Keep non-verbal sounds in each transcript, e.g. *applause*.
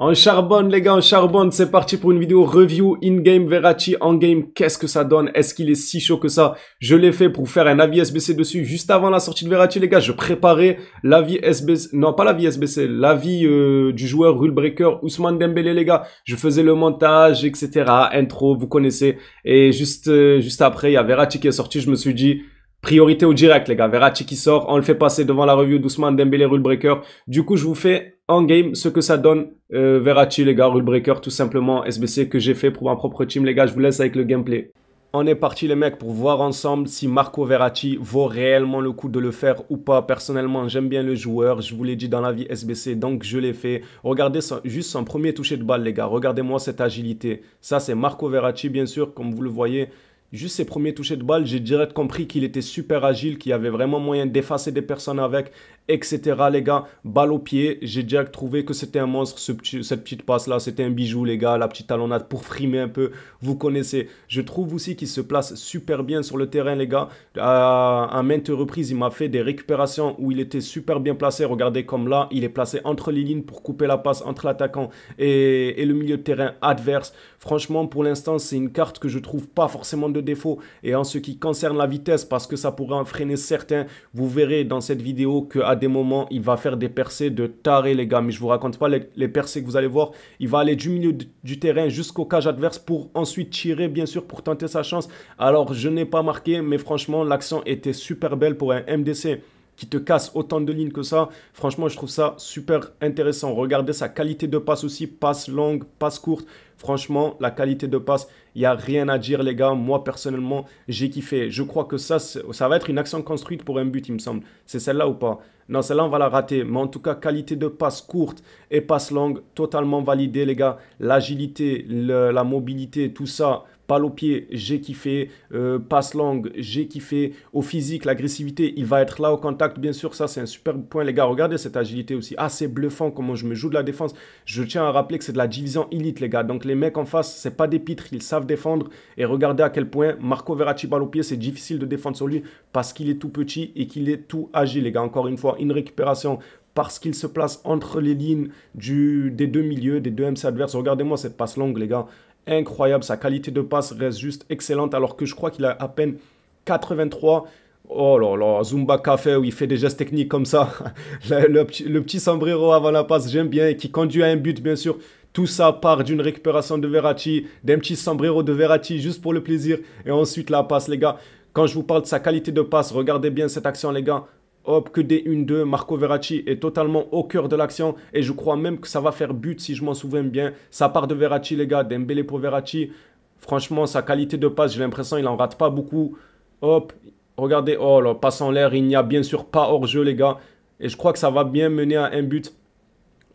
En charbonne les gars, en charbonne, c'est parti pour une vidéo review in-game Verratti, en-game, qu'est-ce que ça donne Est-ce qu'il est si chaud que ça Je l'ai fait pour faire un avis SBC dessus juste avant la sortie de Verratti les gars, je préparais l'avis SBC, non pas l'avis SBC, l'avis euh, du joueur Rule Breaker Ousmane Dembélé les gars, je faisais le montage, etc., intro, vous connaissez, et juste, euh, juste après il y a Verratti qui est sorti, je me suis dit... Priorité au direct, les gars. Verratti qui sort, on le fait passer devant la revue doucement, Dembélé, Rule Breaker. Du coup, je vous fais en game ce que ça donne euh, Verratti, les gars, Rule Breaker, tout simplement, SBC que j'ai fait pour ma propre team, les gars. Je vous laisse avec le gameplay. On est parti les mecs pour voir ensemble si Marco Verratti vaut réellement le coup de le faire ou pas. Personnellement, j'aime bien le joueur, je vous l'ai dit dans la vie SBC, donc je l'ai fait. Regardez juste son premier toucher de balle les gars, regardez-moi cette agilité. Ça c'est Marco Verratti bien sûr, comme vous le voyez, Juste ses premiers touchés de balle, j'ai direct compris qu'il était super agile, qu'il y avait vraiment moyen d'effacer des personnes avec, etc. Les gars, balle au pied, j'ai direct trouvé que c'était un monstre, ce cette petite passe-là, c'était un bijou, les gars, la petite talonnade pour frimer un peu, vous connaissez. Je trouve aussi qu'il se place super bien sur le terrain, les gars. Euh, à maintes reprises, il m'a fait des récupérations où il était super bien placé. Regardez comme là, il est placé entre les lignes pour couper la passe entre l'attaquant et, et le milieu de terrain adverse. Franchement, pour l'instant, c'est une carte que je trouve pas forcément de défauts. Et en ce qui concerne la vitesse, parce que ça pourrait en freiner certains, vous verrez dans cette vidéo qu'à des moments, il va faire des percées de taré, les gars. Mais je vous raconte pas les, percées que vous allez voir. Il va aller du milieu du terrain jusqu'au cage adverse pour ensuite tirer, bien sûr, pour tenter sa chance. Alors, je n'ai pas marqué, mais franchement, l'action était super belle pour un MDC qui te casse autant de lignes que ça. Franchement, je trouve ça super intéressant. Regardez sa qualité de passe aussi, passe longue, passe courte. Franchement, la qualité de passe, il n'y a rien à dire, les gars. Moi, personnellement, j'ai kiffé. Je crois que ça, ça va être une action construite pour un but, il me semble. C'est celle-là ou pas Non, celle-là, on va la rater. Mais en tout cas, qualité de passe courte et passe longue, totalement validée, les gars. L'agilité, la mobilité, tout ça. Balle au pied, j'ai kiffé. Euh, passe longue, j'ai kiffé. Au physique, l'agressivité, il va être là au contact, bien sûr. Ça, c'est un super point, les gars. Regardez cette agilité aussi. assez bluffant comment je me joue de la défense. Je tiens à rappeler que c'est de la division élite, les gars. Donc, les mecs en face, c'est pas des pitres. Ils savent défendre. Et regardez à quel point Marco Verratti, balle au pied, c'est difficile de défendre sur lui parce qu'il est tout petit et qu'il est tout agile, les gars. Encore une fois, une récupération parce qu'il se place entre les lignes du, des deux milieux, des deux MC adverses. Regardez-moi cette passe longue, les gars incroyable. Sa qualité de passe reste juste excellente alors que je crois qu'il a à peine 83. Oh là là, Zumba Café où il fait des gestes techniques comme ça. *laughs* le, petit sombrero avant la passe, j'aime bien, qui conduit à un but bien sûr. Tout ça part d'une récupération de Verratti, d'un petit sombrero de Verratti juste pour le plaisir. Et ensuite la passe les gars. Quand je vous parle de sa qualité de passe, regardez bien cette action les gars. Hop, que des 1-2. Marco Verratti est totalement au cœur de l'action. Et je crois même que ça va faire but, si je m'en souviens bien. Ça part de Verratti, les gars. Dembélé pour Verratti. Franchement, sa qualité de passe, j'ai l'impression il en rate pas beaucoup. Hop, regardez. Oh là, passe en l'air. Il n'y a bien sûr pas hors-jeu, les gars. Et je crois que ça va bien mener à un but.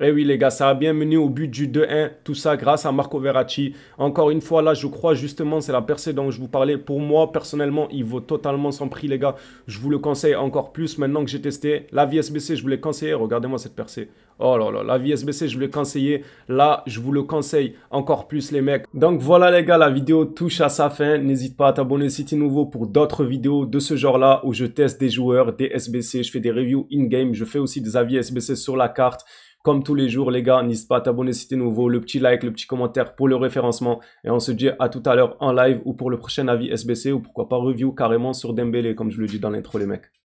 Eh oui les gars, ça a bien mené au but du 2-1, tout ça grâce à Marco Verratti. Encore une fois là, je crois justement c'est la percée dont je vous parlais. Pour moi personnellement, il vaut totalement son prix les gars. Je vous le conseille encore plus maintenant que j'ai testé. La SBC je vous l'ai conseillé, regardez-moi cette percée. Oh là là, la SBC je vous l'ai conseillé. Là, je vous le conseille encore plus les mecs. Donc voilà les gars, la vidéo touche à sa fin. N'hésite pas à t'abonner si tu es nouveau pour d'autres vidéos de ce genre là où je teste des joueurs, des SBC, je fais des reviews in-game, je fais aussi des avis SBC sur la carte. Comme tous les jours, les gars, n'hésite pas à t'abonner si t'es nouveau, le petit like, le petit commentaire pour le référencement. Et on se dit à tout à l'heure en live ou pour le prochain avis SBC ou pourquoi pas review carrément sur Dembélé, comme je le dis dans l'intro, les mecs.